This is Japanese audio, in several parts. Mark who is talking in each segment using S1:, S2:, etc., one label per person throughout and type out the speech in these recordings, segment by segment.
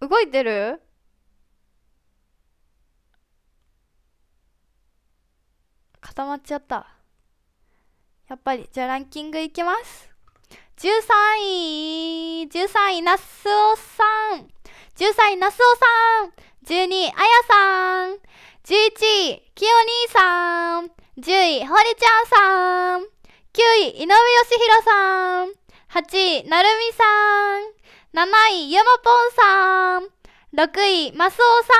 S1: 動いてる固まっちゃったやっぱりじゃあランキングいきます13位13位那須おさん13位那須おさん12位あやさん11位きよ兄さん10位ほりちゃんさん9位井上義弘さん8位なるみさん7位、ゆもぽんさん。6位、マスオさ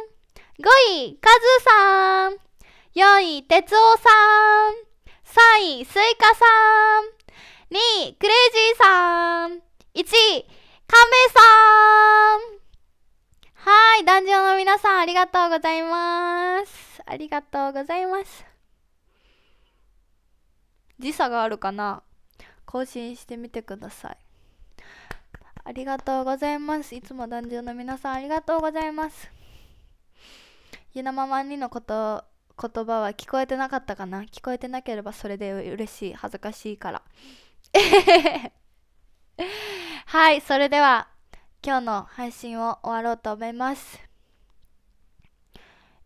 S1: ん。5位、カズさん。4位、てつおさん。3位、スイカさん。2位、クレイジーさん。1位、カメさん。はい、壇上の皆さんありがとうございます。ありがとうございます。時差があるかな更新してみてください。ありがとうございます。いつも団長の皆さんありがとうございます。ゆなままにのこと言葉は聞こえてなかったかな聞こえてなければそれで嬉しい。恥ずかしいから。はい、それでは今日の配信を終わろうと思います。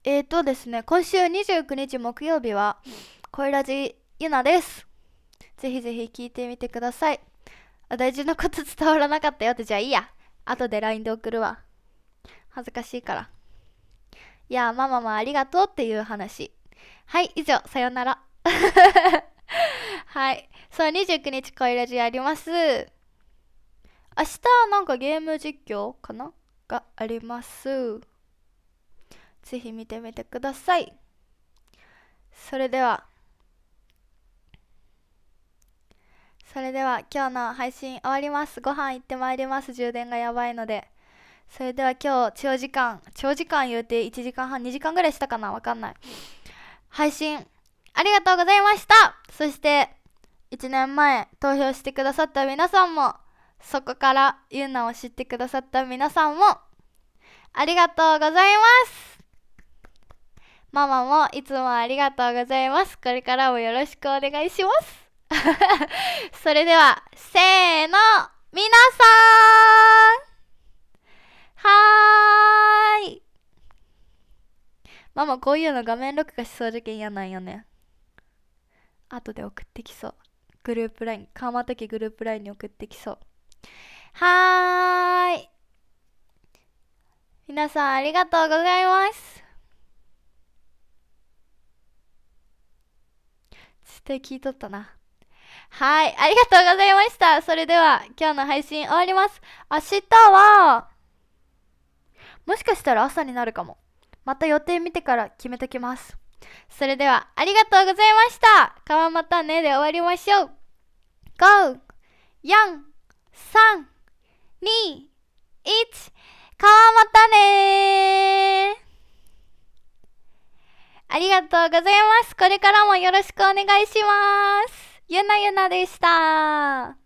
S1: えっ、ー、とですね、今週29日木曜日は、恋ラジゆなです。ぜひぜひ聞いてみてください。大事なこと伝わらなかったよってじゃあいいや後で LINE で送るわ恥ずかしいからいやママもありがとうっていう話はい以上さよなら はいそう29日恋ラジやります明日なんかゲーム実況かながありますぜひ見てみてくださいそれではそれでは今日の配信終わりますご飯行ってまいります充電がやばいのでそれでは今日長時間長時間言うて1時間半2時間ぐらいしたかなわかんない配信ありがとうございましたそして1年前投票してくださった皆さんもそこからゆうなを知ってくださった皆さんもありがとうございますママもいつもありがとうございますこれからもよろしくお願いします それでは、せーの、みなさんはーいママ、こういうの画面録画しそうじゃけん嫌なんよね。後で送ってきそう。グループ LINE、まときグループ LINE に送ってきそう。はーい皆さんありがとうございます絶対聞いとったな。はい、ありがとうございました。それでは、今日の配信終わります。明日は、もしかしたら朝になるかも。また予定見てから決めときます。それでは、ありがとうございました。川またねで終わりましょう。5、4、3、2、1、わまたねありがとうございます。これからもよろしくお願いします。ゆなゆなでした